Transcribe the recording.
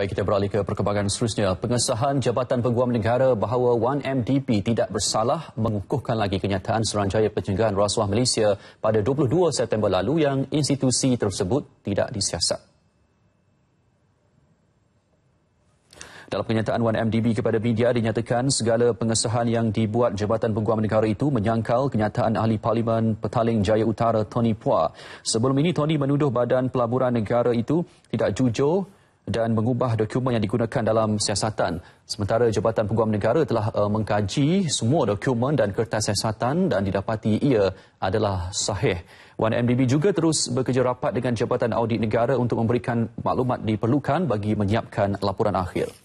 Baik kita beralih ke perkembangan seterusnya. Pengesahan Jabatan Peguam Negara bahawa 1MDP tidak bersalah mengukuhkan lagi kenyataan Seranjaya Pencegahan Rasuah Malaysia pada 22 September lalu yang institusi tersebut tidak disiasat. Dalam kenyataan 1MDB kepada media dinyatakan segala pengesahan yang dibuat Jabatan Peguam Negara itu menyangkal kenyataan Ahli Parlimen Petaling Jaya Utara Tony Pua. Sebelum ini Tony menuduh Badan Pelaburan Negara itu tidak jujur dan mengubah dokumen yang digunakan dalam siasatan. Sementara Jabatan Peguam Negara telah uh, mengkaji semua dokumen dan kertas siasatan dan didapati ia adalah sahih. 1MDB juga terus bekerja rapat dengan Jabatan Audit Negara untuk memberikan maklumat diperlukan bagi menyiapkan laporan akhir.